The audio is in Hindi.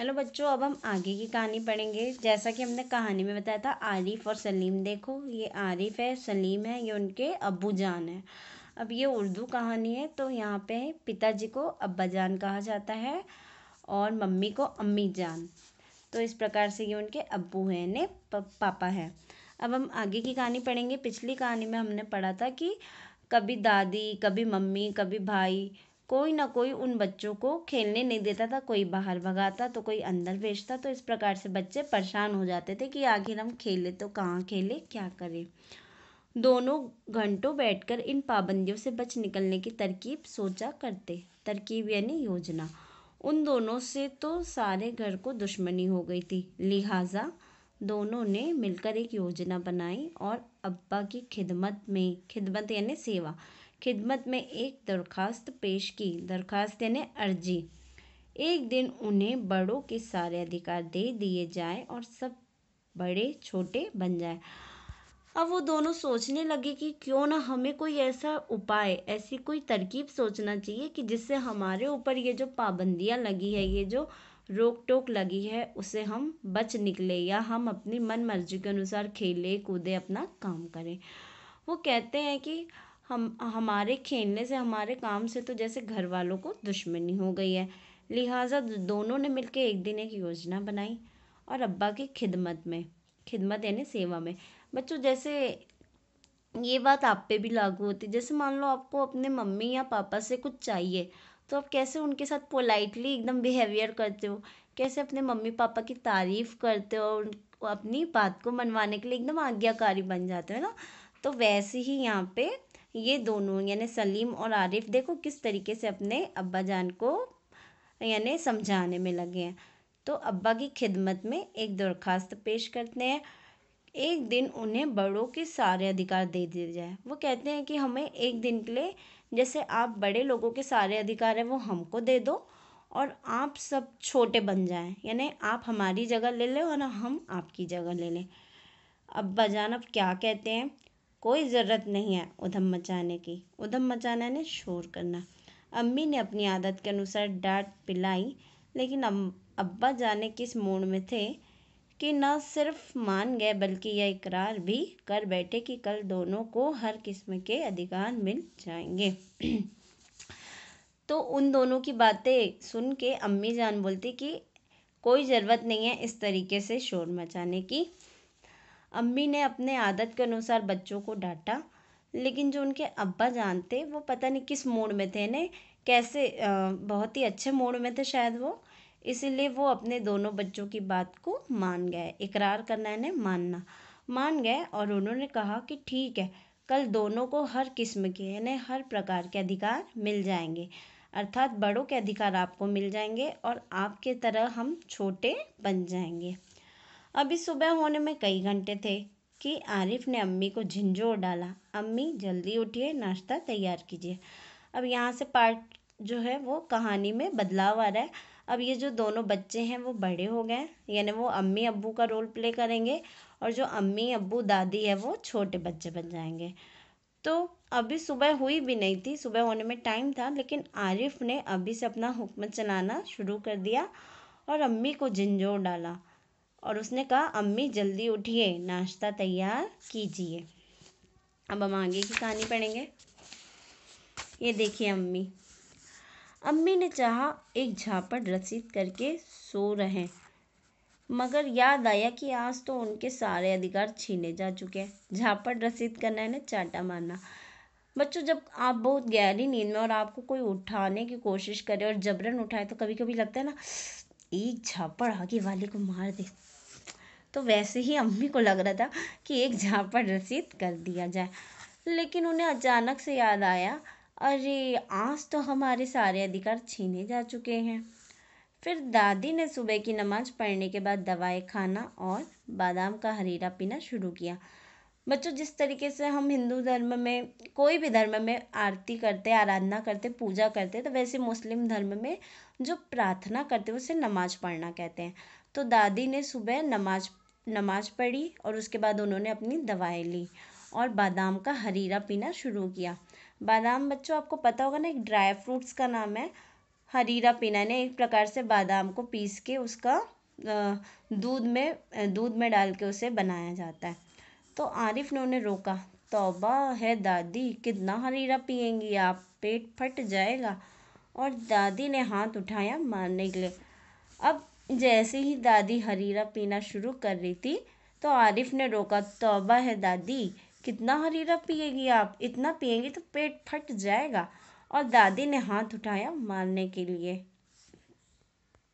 हेलो बच्चों अब हम आगे की कहानी पढ़ेंगे जैसा कि हमने कहानी में बताया था आरिफ और सलीम देखो ये आरिफ है सलीम है ये उनके अबू जान है अब ये उर्दू कहानी है तो यहाँ पे पिताजी को अब्बा जान कहा जाता है और मम्मी को अम्मी जान तो इस प्रकार से ये उनके अबू हैं ने पापा हैं अब हम आगे की कहानी पढ़ेंगे पिछली कहानी में हमने पढ़ा था कि कभी दादी कभी मम्मी कभी भाई कोई ना कोई उन बच्चों को खेलने नहीं देता था कोई बाहर भगाता तो कोई अंदर भेजता तो इस प्रकार से बच्चे परेशान हो जाते थे कि आखिर हम खेलें तो कहाँ खेलें क्या करें दोनों घंटों बैठकर इन पाबंदियों से बच निकलने की तरकीब सोचा करते तरकीब यानी योजना उन दोनों से तो सारे घर को दुश्मनी हो गई थी लिहाजा दोनों ने मिलकर एक योजना बनाई और अब्बा की खिदमत में खिदमत यानी सेवा खिदमत में एक दरख्वास्त पेश की दरख्वास्त ने अर्जी एक दिन उन्हें बड़ों के सारे अधिकार दे दिए जाए और सब बड़े छोटे बन जाए अब वो दोनों सोचने लगे कि क्यों ना हमें कोई ऐसा उपाय ऐसी कोई तरकीब सोचना चाहिए कि जिससे हमारे ऊपर ये जो पाबंदियाँ लगी है ये जो रोक टोक लगी है उसे हम बच निकले या हम अपनी मन मर्जी के अनुसार खेले कूदे अपना काम करें वो कहते हैं कि हम हमारे खेलने से हमारे काम से तो जैसे घर वालों को दुश्मनी हो गई है लिहाजा दोनों ने मिलकर एक दिन एक योजना बनाई और अब्बा की खिदमत में खिदमत यानी सेवा में बच्चों जैसे ये बात आप पे भी लागू होती जैसे मान लो आपको अपने मम्मी या पापा से कुछ चाहिए तो आप कैसे उनके साथ पोलाइटली एकदम बिहेवियर करते हो कैसे अपने मम्मी पापा की तारीफ़ करते हो और अपनी बात को मनवाने के लिए एकदम आज्ञाकारी बन जाते हो ना तो वैसे ही यहाँ पे ये दोनों यानी सलीम और आरिफ देखो किस तरीके से अपने अब्बा जान को यानी समझाने में लगे हैं तो अब्बा की खिदमत में एक दरख्वास्त पेश करते हैं एक दिन उन्हें बड़ों के सारे अधिकार दे दिए जाए वो कहते हैं कि हमें एक दिन के लिए जैसे आप बड़े लोगों के सारे अधिकार हैं वो हमको दे दो और आप सब छोटे बन जाएं यानी आप हमारी जगह ले लें और हम आपकी जगह ले लें अब्बा जान अब क्या कहते हैं कोई ज़रूरत नहीं है उधम मचाने की उधम मचाना यानी शोर करना अम्मी ने अपनी आदत के अनुसार डांट पिलाई लेकिन अब्बा जाने किस मूड में थे कि न सिर्फ मान गए बल्कि यह इकरार भी कर बैठे कि कल दोनों को हर किस्म के अधिकार मिल जाएंगे तो उन दोनों की बातें सुन के अम्मी जान बोलती कि कोई ज़रूरत नहीं है इस तरीके से शोर मचाने की अम्मी ने अपने आदत के अनुसार बच्चों को डांटा लेकिन जो उनके अब्बा जान थे वो पता नहीं किस मूड में थे ने कैसे बहुत ही अच्छे मूड में थे शायद वो इसीलिए वो अपने दोनों बच्चों की बात को मान गए इकरार करना है मानना मान गए और उन्होंने कहा कि ठीक है कल दोनों को हर किस्म के यानी हर प्रकार के अधिकार मिल जाएंगे अर्थात बड़ों के अधिकार आपको मिल जाएंगे और आपके तरह हम छोटे बन जाएंगे अभी सुबह होने में कई घंटे थे कि आरिफ ने अम्मी को झिंझोर डाला अम्मी जल्दी उठिए नाश्ता तैयार कीजिए अब यहाँ से पार्ट जो है वो कहानी में बदलाव आ रहा है अब ये जो दोनों बच्चे हैं वो बड़े हो गए यानी वो अम्मी अब्बू का रोल प्ले करेंगे और जो अम्मी अब्बू दादी है वो छोटे बच्चे बन जाएंगे तो अभी सुबह हुई भी नहीं थी सुबह होने में टाइम था लेकिन आरिफ ने अभी से अपना हुक्म चलाना शुरू कर दिया और अम्मी को झिंझोर डाला और उसने कहा अम्मी जल्दी उठिए नाश्ता तैयार कीजिए अब हम आगे की कहानी पढ़ेंगे ये देखिए अम्मी अम्मी ने चाहा एक झापड़ रसीद करके सो रहे मगर याद आया कि आज तो उनके सारे अधिकार छीने जा चुके हैं झापड़ रसीद करना है ना चाटा मारना बच्चों जब आप बहुत गहरी नींद में और आपको कोई उठाने की कोशिश करे और जबरन उठाए तो कभी कभी लगता है ना एक झापड़ आगे वाले को मार दे तो वैसे ही अम्मी को लग रहा था कि एक झापड़ रसीद कर दिया जाए लेकिन उन्हें अचानक से याद आया अरे आज तो हमारे सारे अधिकार छीने जा चुके हैं फिर दादी ने सुबह की नमाज पढ़ने के बाद दवाएं खाना और बादाम का हरीरा पीना शुरू किया बच्चों जिस तरीके से हम हिंदू धर्म में कोई भी धर्म में आरती करते आराधना करते पूजा करते तो वैसे मुस्लिम धर्म में जो प्रार्थना करते उसे नमाज पढ़ना कहते हैं तो दादी ने सुबह नमाज नमाज़ पढ़ी और उसके बाद उन्होंने अपनी दवाएँ ली और बादाम का हरीरा पीना शुरू किया बादाम बच्चों आपको पता होगा ना एक ड्राई फ्रूट्स का नाम है हरीरा पीना ने एक प्रकार से बादाम को पीस के उसका दूध में दूध में डाल के उसे बनाया जाता है तो आरिफ ने उन्हें रोका तोबा है दादी कितना हरीरा पियेंगी आप पेट फट जाएगा और दादी ने हाथ उठाया मारने के लिए अब जैसे ही दादी हरीरा पीना शुरू कर रही थी तो आरिफ ने रोका तोबा है दादी कितना हरीरा पिएगी आप इतना पिएंगी तो पेट फट जाएगा और दादी ने हाथ उठाया मारने के लिए